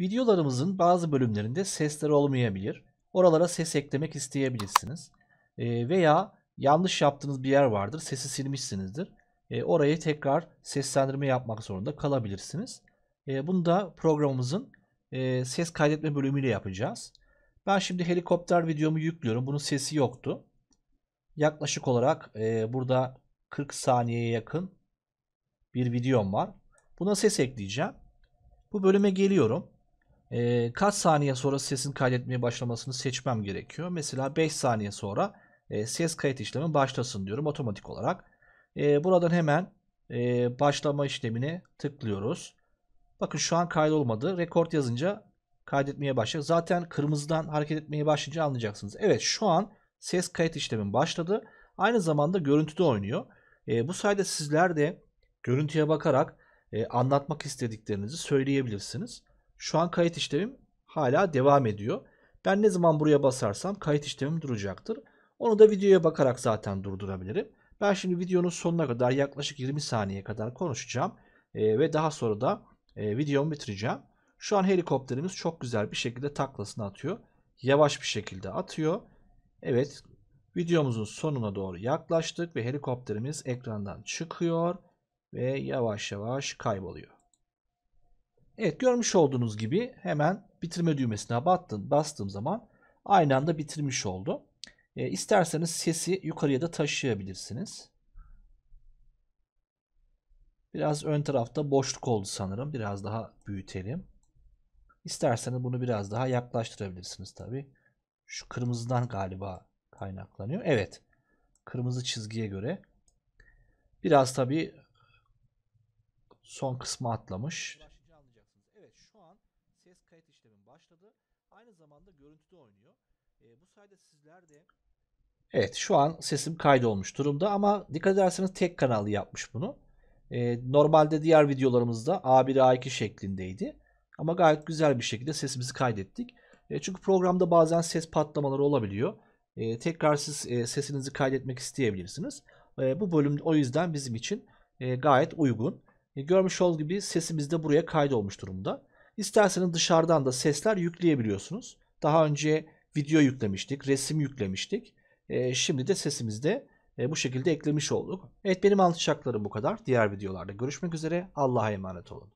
Videolarımızın bazı bölümlerinde sesler olmayabilir. Oralara ses eklemek isteyebilirsiniz. E, veya yanlış yaptığınız bir yer vardır. Sesi silmişsinizdir. E, ee, oraya tekrar seslendirme yapmak zorunda kalabilirsiniz. E, bunu da programımızın e, ses kaydetme bölümüyle yapacağız. Ben şimdi helikopter videomu yüklüyorum. Bunun sesi yoktu. Yaklaşık olarak e, burada 40 saniyeye yakın bir videom var. Buna ses ekleyeceğim. Bu bölüme geliyorum e, kaç saniye sonra sesin kaydetmeye başlamasını seçmem gerekiyor. Mesela 5 saniye sonra e, ses kayıt işlemi başlasın diyorum otomatik olarak. E, buradan hemen e, başlama işlemine tıklıyoruz. Bakın şu an kaydolmadı. Rekord yazınca kaydetmeye başlayacak. Zaten kırmızıdan hareket etmeye başlayınca anlayacaksınız. Evet şu an ses kayıt işlemi başladı. Aynı zamanda görüntüde oynuyor. E, bu sayede sizler de görüntüye bakarak e, anlatmak istediklerinizi söyleyebilirsiniz. Şu an kayıt işlemim hala devam ediyor. Ben ne zaman buraya basarsam kayıt işlemim duracaktır. Onu da videoya bakarak zaten durdurabilirim. Ben şimdi videonun sonuna kadar yaklaşık 20 saniye kadar konuşacağım. E, ve daha sonra da e, videomu bitireceğim. Şu an helikopterimiz çok güzel bir şekilde taklasını atıyor. Yavaş bir şekilde atıyor. Evet videomuzun sonuna doğru yaklaştık ve helikopterimiz ekrandan çıkıyor ve yavaş yavaş kayboluyor. Evet görmüş olduğunuz gibi hemen bitirme düğmesine battım, bastığım zaman aynı anda bitirmiş oldu. E, isterseniz sesi yukarıya da taşıyabilirsiniz. Biraz ön tarafta boşluk oldu sanırım. Biraz daha büyütelim. İsterseniz bunu biraz daha yaklaştırabilirsiniz tabi. Şu kırmızıdan galiba kaynaklanıyor. Evet. Kırmızı çizgiye göre. Biraz tabi son kısmı atlamış başladı. Aynı zamanda görüntüde oynuyor. E, bu sayede sizler de Evet şu an sesim kaydolmuş durumda ama dikkat ederseniz tek kanallı yapmış bunu. E, normalde diğer videolarımızda A1 A2 şeklindeydi. Ama gayet güzel bir şekilde sesimizi kaydettik. E, çünkü programda bazen ses patlamaları olabiliyor. E, tekrar siz e, sesinizi kaydetmek isteyebilirsiniz. E, bu bölüm o yüzden bizim için e, gayet uygun. E, görmüş olduğunuz gibi sesimiz de buraya kaydolmuş durumda. İsterseniz dışarıdan da sesler yükleyebiliyorsunuz. Daha önce video yüklemiştik, resim yüklemiştik. E, şimdi de sesimizi de e, bu şekilde eklemiş olduk. Evet benim anlatacaklarım bu kadar. Diğer videolarda görüşmek üzere. Allah'a emanet olun.